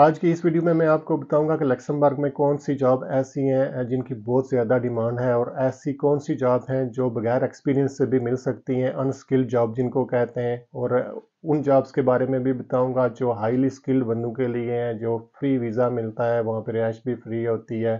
आज की इस वीडियो में मैं आपको बताऊंगा कि लक्समबर्ग में कौन सी जॉब ऐसी हैं जिनकी बहुत ज़्यादा डिमांड है और ऐसी कौन सी जॉब हैं जो बगैर एक्सपीरियंस से भी मिल सकती हैं अनस्किल्ड जॉब जिनको कहते हैं और उन जॉब्स के बारे में भी बताऊंगा जो हाईली स्किल्ड बंदों के लिए हैं जो फ्री वीज़ा मिलता है वहाँ पर रिहाइश भी फ्री होती है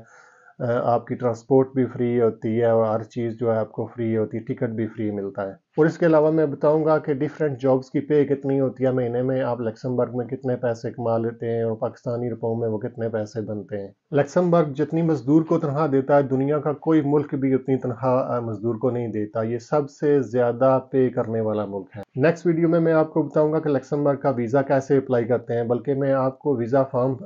आपकी ट्रांसपोर्ट भी फ्री होती है और हर चीज़ जो है आपको फ्री होती है टिकट भी फ्री मिलता है और इसके अलावा मैं बताऊंगा कि डिफरेंट जॉब्स की पे कितनी होती है महीने में आप लक्समबर्ग में कितने पैसे कमा लेते हैं और पाकिस्तानी रुपयों में वो कितने पैसे बनते हैं लक्समबर्ग जितनी मजदूर को तनख्वाह देता है दुनिया का कोई मुल्क भी उतनी तनख्वाह मजदूर को नहीं देता ये सबसे ज़्यादा पे करने वाला मुल्क है नेक्स्ट वीडियो में मैं आपको बताऊंगा कि लक्समबर्ग का वीज़ा कैसे अप्लाई करते हैं बल्कि मैं आपको visa form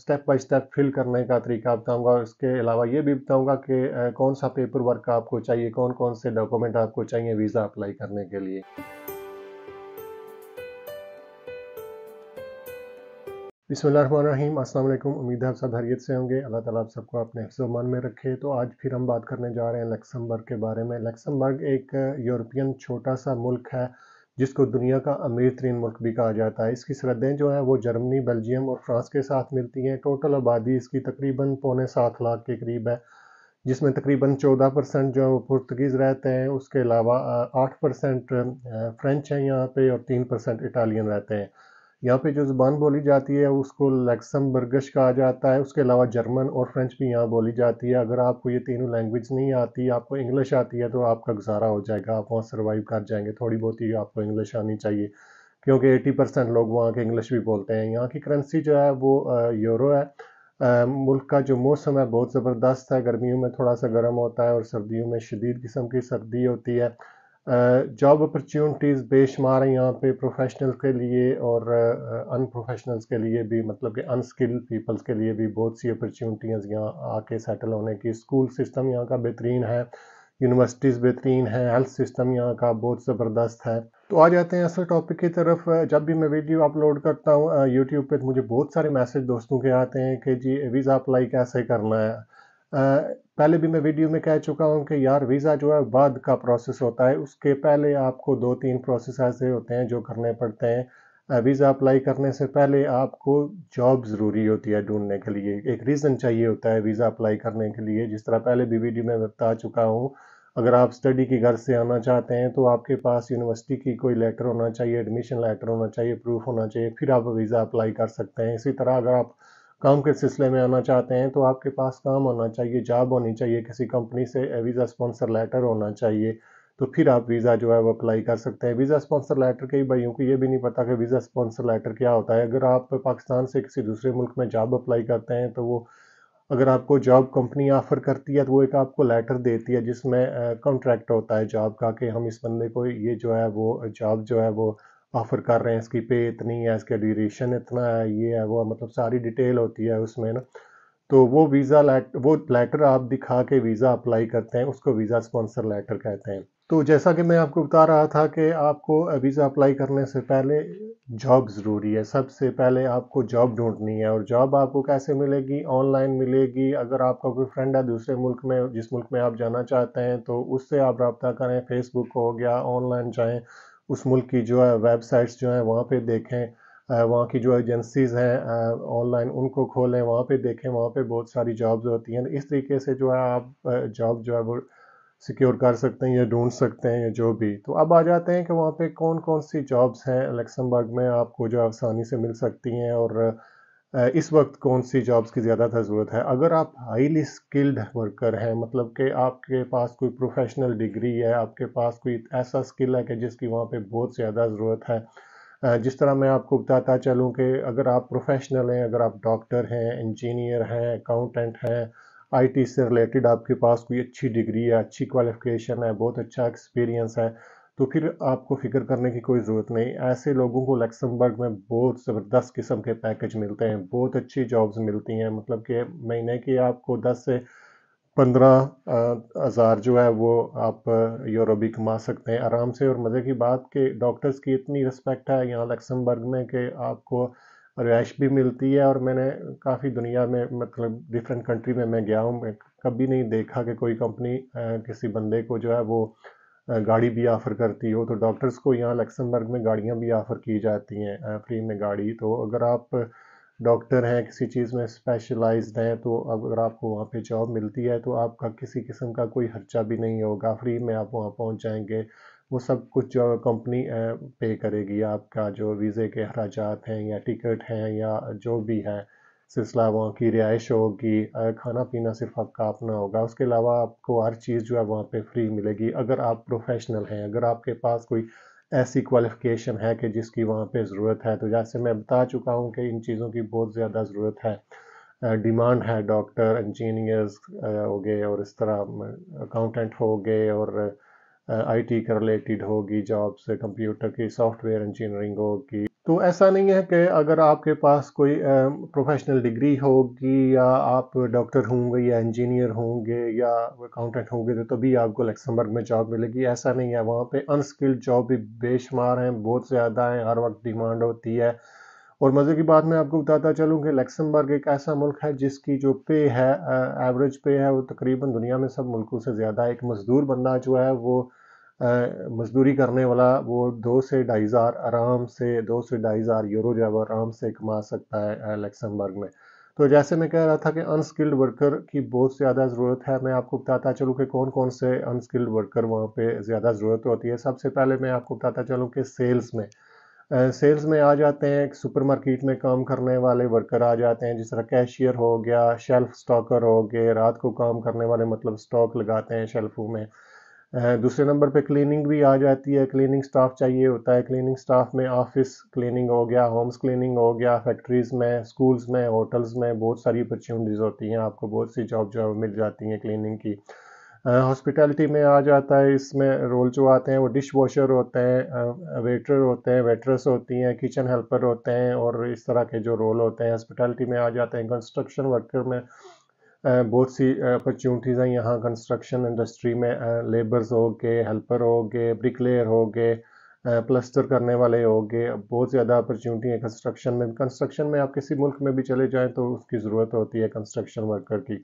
step by step fill करने का तरीका बताऊंगा इसके अलावा ये भी बताऊंगा कि कौन सा पेपर वर्क आपको चाहिए कौन कौन से डॉक्यूमेंट आपको चाहिए वीज़ा अप्लाई करने के लिए बिसमीम अल्लाम उम्मीद है आप सब हरीत से होंगे अल्लाह ताला आप सबको अपने हिफ्जमान में रखे तो आज फिर हम बात करने जा रहे हैं लक्समबर्ग के बारे में लक्समबर्ग एक यूरोपियन छोटा सा मुल्क है जिसको दुनिया का अमीर तरीन मुल्क भी कहा जाता है इसकी सरहदें जो हैं वो जर्मनी बेल्जियम और फ्रांस के साथ मिलती हैं टोटल आबादी इसकी तकरीबन पौने सात लाख के करीब है जिसमें तकरीबन 14 परसेंट जो है वो पुर्तगीज़ रहते हैं उसके अलावा आठ परसेंट फ्रेंच हैं यहाँ पे और तीन परसेंट इटालियन रहते हैं यहाँ पे जो ज़ुबान बोली जाती है उसको लैक्सम बर्गश कहा जाता है उसके अलावा जर्मन और फ्रेंच भी यहाँ बोली जाती है अगर आपको ये तीनों लैंग्वेज नहीं आती आपको इंग्लिश आती है तो आपका गुजारा हो जाएगा आप वहाँ सर्वाइव कर जाएंगे थोड़ी बहुत ही आपको इंग्लिश आनी चाहिए क्योंकि एटी परसेंट लोग वहाँ के इंग्लिश भी बोलते हैं यहाँ की करेंसी जो है वो यूरो है मुल्क का जो मौसम है बहुत ज़बरदस्त है गर्मियों में थोड़ा सा गर्म होता है और सर्दियों में शदीद किस्म की सर्दी होती है जॉब अपॉर्चुनिटीज़ बेशुमार हैं यहाँ पे प्रोफेशनल के लिए और अनप्रोफेशनल्स के लिए भी मतलब कि अनस्किल पीपल्स के लिए भी बहुत सी अपॉर्चुनिटीज़ यहाँ आके सेटल होने की स्कूल सिस्टम यहाँ का बेहतरीन है यूनिवर्सिटीज़ बेहतरीन है हेल्थ सिस्टम यहाँ का बहुत ज़बरदस्त है तो आ जाते हैं असल टॉपिक की तरफ जब भी मैं वीडियो अपलोड करता हूँ यूट्यूब पे तो मुझे बहुत सारे मैसेज दोस्तों के आते हैं कि जी वीज़ा अप्लाई कैसे करना है पहले भी मैं वीडियो में कह चुका हूँ कि यार वीज़ा जो है बाद का प्रोसेस होता है उसके पहले आपको दो तीन प्रोसेस ऐसे होते हैं जो करने पड़ते हैं वीज़ा अप्लाई करने से पहले आपको जॉब ज़रूरी होती है ढूंढने के लिए एक रीज़न चाहिए होता है वीज़ा अप्लाई करने के लिए जिस तरह पहले भी वीडियो में बता चुका हूँ अगर आप स्टडी की घर से आना चाहते हैं तो आपके पास यूनिवर्सिटी की कोई लेटर होना चाहिए एडमिशन लेटर होना चाहिए प्रूफ होना चाहिए फिर आप वीज़ा अप्लाई कर सकते हैं इसी तरह अगर आप काम के सिलसिले में आना चाहते हैं तो आपके पास काम होना चाहिए जॉब होनी चाहिए किसी कंपनी से वीज़ा स्पॉन्सर लेटर होना चाहिए तो फिर आप वीज़ा जो है वो अप्लाई कर सकते हैं वीज़ा स्पॉन्सर लेटर कई भाइयों को ये भी नहीं पता कि वीज़ा स्पॉन्सर लेटर क्या होता है अगर आप पाकिस्तान से किसी दूसरे मुल्क में जॉब अप्लाई करते हैं तो वो अगर आपको जॉब कंपनी ऑफ़र करती है तो वो एक आपको लेटर देती है जिसमें कॉन्ट्रैक्ट होता है जॉब का कि हम इस बंदे को ये जो है वो जॉब जो है वो ऑफ़र कर रहे हैं इसकी पे इतनी है इसका ड्यूरेशन इतना है ये है वो मतलब सारी डिटेल होती है उसमें ना तो वो वीज़ा लेट वो लेटर आप दिखा के वीज़ा अप्लाई करते हैं उसको वीज़ा स्पॉन्सर लेटर कहते हैं तो जैसा कि मैं आपको बता रहा था कि आपको वीज़ा अप्लाई करने से पहले जॉब ज़रूरी है सबसे पहले आपको जॉब ढूंढनी है और जॉब आपको कैसे मिलेगी ऑनलाइन मिलेगी अगर आपका कोई फ्रेंड है दूसरे मुल्क में जिस मुल्क में आप जाना चाहते हैं तो उससे आप रबता करें फेसबुक हो गया ऑनलाइन जाएँ उस मुल्क की जो है वेबसाइट्स जो हैं वहाँ पर देखें वहाँ की जो एजेंसीज़ हैं ऑनलाइन उनको खोलें वहाँ पर देखें वहाँ पर बहुत सारी जॉब्स होती हैं इस तरीके से जो है आप जॉब जो है वो सिक्योर कर सकते हैं या ढूंढ सकते हैं या जो भी तो अब आ जाते हैं कि वहाँ पे कौन कौन सी जॉब्स हैं लक्समबर्ग में आपको जो आसानी से मिल सकती हैं और इस वक्त कौन सी जॉब्स की ज़्यादा ज़रूरत है अगर आप हाईली स्किल्ड वर्कर हैं मतलब कि आपके पास कोई प्रोफेशनल डिग्री है आपके पास कोई ऐसा स्किल है कि जिसकी वहाँ पे बहुत ज़्यादा ज़रूरत है जिस तरह मैं आपको बताता चलूँ कि अगर आप प्रोफेशनल हैं अगर आप डॉक्टर हैं इंजीनियर हैं अकाउंटेंट हैं आईटी से रिलेटेड आपके पास कोई अच्छी डिग्री है अच्छी क्वालिफिकेशन है बहुत अच्छा एक्सपीरियंस है तो फिर आपको फिक्र करने की कोई ज़रूरत नहीं ऐसे लोगों को लक्समबर्ग में बहुत ज़बरदस्त किस्म के पैकेज मिलते हैं बहुत अच्छी जॉब्स मिलती हैं मतलब कि महीने की आपको दस से पंद्रह हज़ार जो है वो आप यूरो भी कमा सकते हैं आराम से और मज़े की बात कि डॉक्टर्स की इतनी रिस्पेक्ट है यहाँ लक्समबर्ग में कि आपको रिहाइश भी मिलती है और मैंने काफ़ी दुनिया में मतलब डिफरेंट कंट्री में मैं गया हूँ मैं कभी नहीं देखा कि कोई कंपनी किसी बंदे को जो है वो गाड़ी भी ऑफ़र करती हो तो डॉक्टर्स को यहाँ लक्समबर्ग में गाड़ियाँ भी ऑफ़र की जाती हैं फ्री में गाड़ी तो अगर आप डॉक्टर हैं किसी चीज़ में स्पेशलाइज्ड हैं तो अगर आपको वहाँ पे जॉब मिलती है तो आपका किसी किस्म का कोई खर्चा भी नहीं होगा फ्री में आप वहाँ पहुँच जाएंगे वो सब कुछ जो कंपनी पे करेगी आपका जो वीज़े के अखराज हैं या टिकट हैं या जो भी है सिलसिला वहाँ की रिहाइश होगी खाना पीना सिर्फ आपका अपना होगा उसके अलावा आपको हर चीज़ जो है वहाँ पे फ्री मिलेगी अगर आप प्रोफेशनल हैं अगर आपके पास कोई ऐसी क्वालिफ़िकेशन है कि जिसकी वहाँ पे ज़रूरत है तो जैसे मैं बता चुका हूँ कि इन चीज़ों की बहुत ज़्यादा ज़रूरत है डिमांड है डॉक्टर इंजीनियर्स हो गए और इस तरह अकाउंटेंट हो गए और आईटी के रिलेटेड होगी जॉब्स कंप्यूटर की सॉफ्टवेयर इंजीनियरिंग होगी तो ऐसा नहीं है कि अगर आपके पास कोई प्रोफेशनल डिग्री होगी या आप डॉक्टर होंगे या इंजीनियर होंगे या अकाउंटेंट होंगे तो तभी आपको लक्समबर्ग में जॉब मिलेगी ऐसा नहीं है वहाँ पे अनस्किल्ड जॉब भी बेशुमार हैं बहुत ज़्यादा हैं हर वक्त डिमांड होती है और मज़े की बात मैं आपको बताता चलूँ कि लक्समबर्ग एक ऐसा मुल्क है जिसकी जो पे है एवरेज पे है वो तकरीबन दुनिया में सब मुल्कों से ज़्यादा एक मज़दूर बंदा जो है वो मजदूरी करने वाला वो दो से ढाई हज़ार आराम से दो से ढाई हज़ार यूरो जो है वो आराम से कमा सकता है लक्समबर्ग में तो जैसे मैं कह रहा था कि अनस्किल्ड वर्कर की बहुत ज़्यादा ज़रूरत है मैं आपको बताता चलूँ कि कौन कौन से अनस्किल्ड वर्कर वहाँ पे ज़्यादा ज़रूरत होती है सबसे पहले मैं आपको बताता चलूँ कि सेल्स में सेल्स में आ जाते हैं सुपरमार्केट में काम करने वाले वर्कर आ जाते हैं जिस तरह कैशियर हो गया शेल्फ स्टॉकर हो गए रात को काम करने वाले मतलब स्टॉक लगाते हैं शेल्फों में दूसरे नंबर पे क्लीनिंग भी आ जाती है क्लीनिंग स्टाफ चाहिए होता है क्लीनिंग स्टाफ में ऑफिस क्लीनिंग हो गया होम्स क्लीनिंग हो गया फैक्ट्रीज़ में स्कूल्स में होटल्स में बहुत सारी अपॉर्चुनिटीज़ होती हैं आपको बहुत सी जॉब जो मिल जाती हैं क्लीनिंग की हॉस्पिटैलिटी में आ जाता है इसमें रोल जो आते हैं वो डिश वॉशर होते हैं वेटर होते हैं वेटरस होती हैं किचन हेल्पर होते हैं और इस तरह के जो रोल होते हैं हॉस्पिटैलिटी में आ जाते हैं कंस्ट्रक्शन वर्कर में बहुत सी अपॉर्चुनिटीज़ हैं यहाँ कंस्ट्रक्शन इंडस्ट्री में लेबर्स हो गए हेल्पर हो गए ब्रिकलेयर हो गए प्लस्टर करने वाले हो गए बहुत ज़्यादा अपॉर्चुनिटी है कंस्ट्रक्शन में कंस्ट्रक्शन में आप किसी मुल्क में भी चले जाएँ तो उसकी ज़रूरत होती है कंस्ट्रक्शन वर्कर की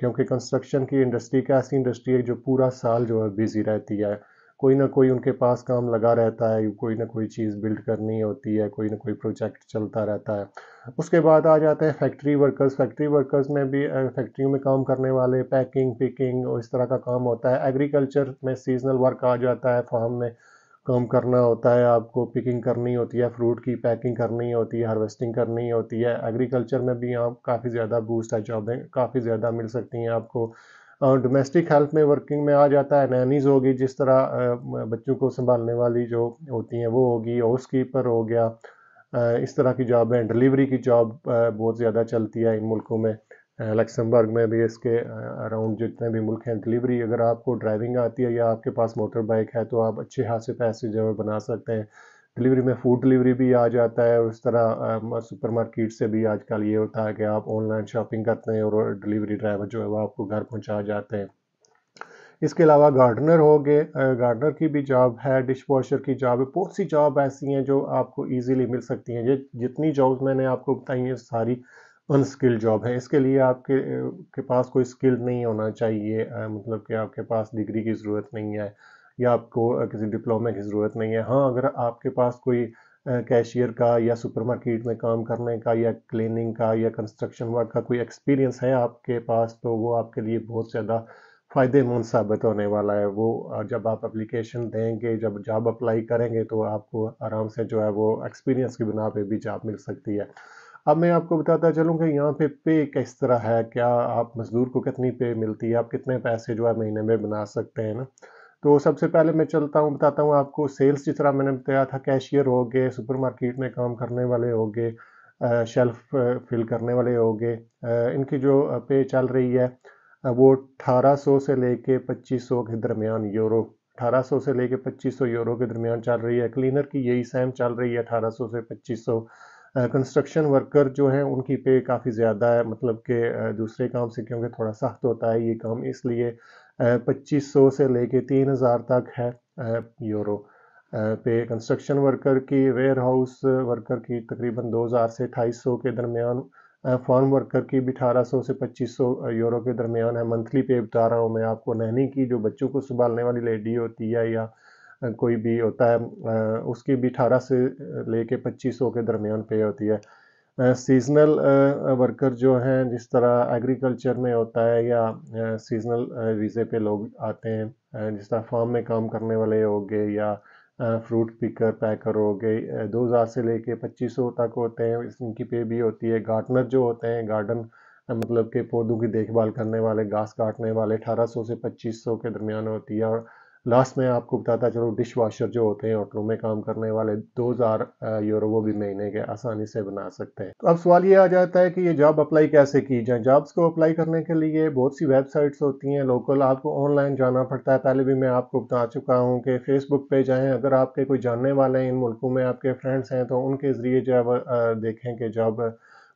क्योंकि कंस्ट्रक्शन की इंडस्ट्री एक ऐसी इंडस्ट्री है जो पूरा साल जो है बिज़ी रहती है कोई ना कोई उनके पास काम लगा रहता है कोई ना कोई चीज़ बिल्ड करनी होती है कोई ना कोई प्रोजेक्ट चलता रहता है उसके बाद आ जाते हैं फैक्ट्री वर्कर्स फैक्ट्री वर्कर्स में भी फैक्ट्रियों में काम करने वाले पैकिंग पिकिंग और इस तरह का काम होता है एग्रीकल्चर में सीजनल वर्क आ जाता है फार्म में काम करना होता है आपको पिकिंग करनी होती है फ्रूट की पैकिंग करनी होती है हार्वेस्टिंग करनी होती है एग्रीकल्चर में भी आप काफ़ी ज़्यादा बूस्ट है जॉबें काफ़ी ज़्यादा मिल सकती हैं आपको डोमेस्टिक हेल्प में वर्किंग में आ जाता है नैनीज होगी जिस तरह बच्चों को संभालने वाली जो होती हैं वो होगी हाउस कीपर हो गया इस तरह की जॉब है डिलीवरी की जॉब बहुत ज़्यादा चलती है इन मुल्कों में लक्समबर्ग में भी इसके अराउंड जितने भी मुल्क हैं डिलीवरी अगर आपको ड्राइविंग आती है या आपके पास मोटर बाइक है तो आप अच्छे खासे पैसे जो है बना सकते हैं डिलीवरी में फूड डिलीवरी भी आ जाता है और उस तरह सुपर मार्केट से भी आजकल ये होता है कि आप ऑनलाइन शॉपिंग करते हैं और डिलीवरी ड्राइवर जो है वो आपको घर पहुंचा जाते हैं इसके अलावा गार्डनर हो गए गार्डनर की भी जॉब है डिश वॉशर की जॉब है बहुत सी जॉब ऐसी हैं जो आपको ईजिली मिल सकती हैं ये जितनी जॉब्स मैंने आपको बताई हैं सारी अनस्किल्ड जॉब है इसके लिए आपके के पास कोई स्किल नहीं होना चाहिए मतलब कि आपके पास डिग्री की ज़रूरत नहीं है या आपको किसी डिप्लोमा की ज़रूरत नहीं है हाँ अगर आपके पास कोई कैशियर का या सुपरमार्केट में काम करने का या क्लीनिंग का या कंस्ट्रक्शन वर्क का कोई एक्सपीरियंस है आपके पास तो वो आपके लिए बहुत ज़्यादा फ़ायदेमंद साबित होने वाला है वो जब आप एप्लीकेशन देंगे जब जॉब अप्लाई करेंगे तो आपको आराम से जो है वो एक्सपीरियंस की बिना पे भी जॉब मिल सकती है अब मैं आपको बताता चलूँ कि यहाँ पे पे किस तरह है क्या आप मज़दूर को कितनी पे मिलती है आप कितने पैसे जो है महीने में बना सकते हैं ना तो सबसे पहले मैं चलता हूँ बताता हूँ आपको सेल्स जिस तरह मैंने बताया था कैशियर हो गए सुपरमार्केट में काम करने वाले हो गए शेल्फ फिल करने वाले हो गए इनकी जो पे चल रही है वो 1800 से लेके 2500 के दरमियान यूरो 1800 से लेके 2500 यूरो के दरमियान चल रही है क्लीनर की यही सेम चल रही है 1800 से 2500 कंस्ट्रक्शन वर्कर जो हैं उनकी पे काफ़ी ज़्यादा है मतलब के दूसरे काम से क्योंकि थोड़ा सख्त होता है ये काम इसलिए पच्चीस सौ से लेके तीन हज़ार तक है यूरो पे कंस्ट्रक्शन वर्कर की वेयर हाउस वर्कर की तकरीबन 2000 से 2800 के दरमियान फॉर्म वर्कर की भी 1800 से 2500 यूरो के दरमियान है मंथली पे बता रहा हूँ मैं आपको नहनी की जो बच्चों को संभालने वाली लेडी होती है या कोई भी होता है उसकी भी अठारह से लेके सौ के दरमियान पे होती है सीजनल वर्कर जो हैं जिस तरह एग्रीकल्चर में होता है या सीजनल वीज़े पे लोग आते हैं जिस तरह फार्म में काम करने वाले हो गए या फ्रूट पिकर पैकर हो गए दो हज़ार से लेके पच्चीस सौ तक होते हैं इनकी पे भी होती है गार्डनर जो होते हैं गार्डन मतलब के पौधों की देखभाल करने वाले घास काटने वाले अठारह सौ से पच्चीस सौ के दरमियान होती है और लास्ट में आपको बताता चलूँ डिश वॉशर जो होते हैं होटलों में काम करने वाले दो हज़ार यूरो वो भी महीने के आसानी से बना सकते हैं तो अब सवाल ये आ जाता है कि ये जॉब अप्लाई कैसे की जाए जॉब्स को अप्लाई करने के लिए बहुत सी वेबसाइट्स होती हैं लोकल आपको ऑनलाइन जाना पड़ता है पहले भी मैं आपको बता चुका हूँ कि फेसबुक पे जाएँ अगर आपके कोई जानने वाले हैं इन मुल्कों में आपके फ्रेंड्स हैं तो उनके ज़रिए जो देखें कि जॉब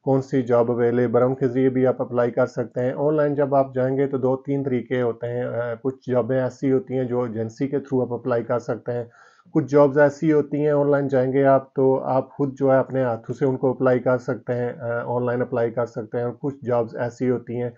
कौन सी जॉब अवेलेबल है उनके ज़रिए भी आप अप्लाई कर सकते हैं ऑनलाइन जब आप जाएंगे तो दो तीन तरीके होते हैं कुछ जॉबें ऐसी होती हैं जो एजेंसी के थ्रू आप अप्लाई कर सकते हैं कुछ जॉब्स ऐसी होती हैं ऑनलाइन जाएंगे आप तो आप खुद जो है अपने हाथों से उनको अप्लाई कर सकते हैं ऑनलाइन अप्लाई कर सकते हैं और कुछ जॉब्स ऐसी होती हैं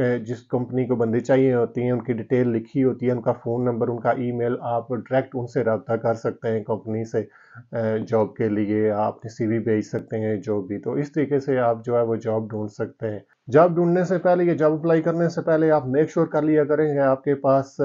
जिस कंपनी को बंदे चाहिए होती हैं उनकी डिटेल लिखी होती है उनका फ़ोन नंबर उनका ईमेल आप डायरेक्ट उनसे रबता कर सकते हैं कंपनी से जॉब के लिए आप सी वी भेज सकते हैं जॉब भी तो इस तरीके से आप जो है वो जॉब ढूंढ सकते हैं जॉब ढूंढने से पहले या जॉब अप्लाई करने से पहले आप मेक श्योर कर लिया करें कि आपके पास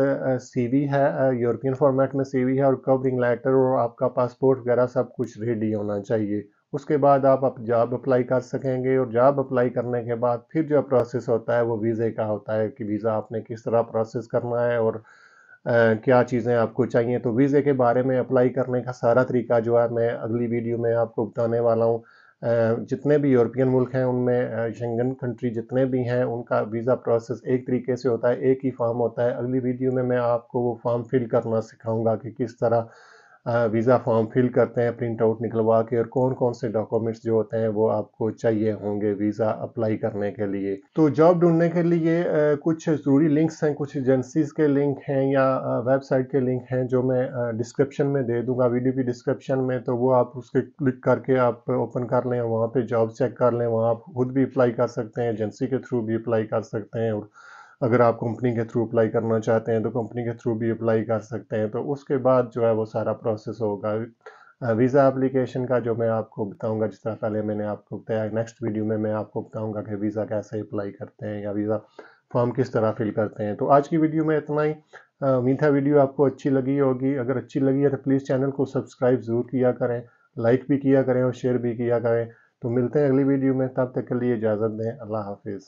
वी है यूरोपियन फॉर्मेट में वी है और कवरिंग लेटर और आपका पासपोर्ट वगैरह सब कुछ रेडी होना चाहिए उसके बाद आप जॉब अप्लाई कर सकेंगे और जॉब अप्लाई करने के बाद फिर जो प्रोसेस होता है वो वीज़े का होता है कि वीज़ा आपने किस तरह प्रोसेस करना है और आ, क्या चीज़ें आपको चाहिए तो वीज़े के बारे में अप्लाई करने का सारा तरीका जो है मैं अगली वीडियो में आपको बताने वाला हूँ जितने भी यूरोपियन मुल्क हैं उनमें शंगन कंट्री जितने भी हैं उनका वीज़ा प्रोसेस एक तरीके से होता है एक ही फॉर्म होता है अगली वीडियो में मैं आपको वो फॉर्म फिल करना सिखाऊंगा कि किस तरह वीज़ा फॉर्म फिल करते हैं प्रिंट आउट निकलवा के और कौन कौन से डॉक्यूमेंट्स जो होते हैं वो आपको चाहिए होंगे वीज़ा अप्लाई करने के लिए तो जॉब ढूंढने के लिए कुछ ज़रूरी लिंक्स हैं कुछ एजेंसीज़ के लिंक हैं या वेबसाइट के लिंक हैं जो मैं डिस्क्रिप्शन में दे दूंगा वीडियो की डिस्क्रिप्शन में तो वो आप उसके क्लिक करके आप ओपन कर लें वहाँ पर जॉब चेक कर लें वहाँ आप खुद भी अप्लाई कर सकते हैं एजेंसी के थ्रू भी अप्लाई कर सकते हैं और अगर आप कंपनी के थ्रू अप्लाई करना चाहते हैं तो कंपनी के थ्रू भी अप्लाई कर सकते हैं तो उसके बाद जो है वो सारा प्रोसेस होगा वीज़ा एप्लीकेशन का जो मैं आपको बताऊंगा जिस तरह पहले मैंने आपको बताया नेक्स्ट वीडियो में मैं आपको बताऊंगा कि वीज़ा कैसे अप्लाई करते हैं या वीज़ा फॉर्म किस तरह फिल करते हैं तो आज की वीडियो में इतना ही उम्मीद है वीडियो आपको अच्छी लगी होगी अगर अच्छी लगी है तो प्लीज़ चैनल को सब्सक्राइब ज़रूर किया करें लाइक भी किया करें और शेयर भी किया करें तो मिलते हैं अगली वीडियो में तब तक के लिए इजाज़त दें अल्लाह हाफिज़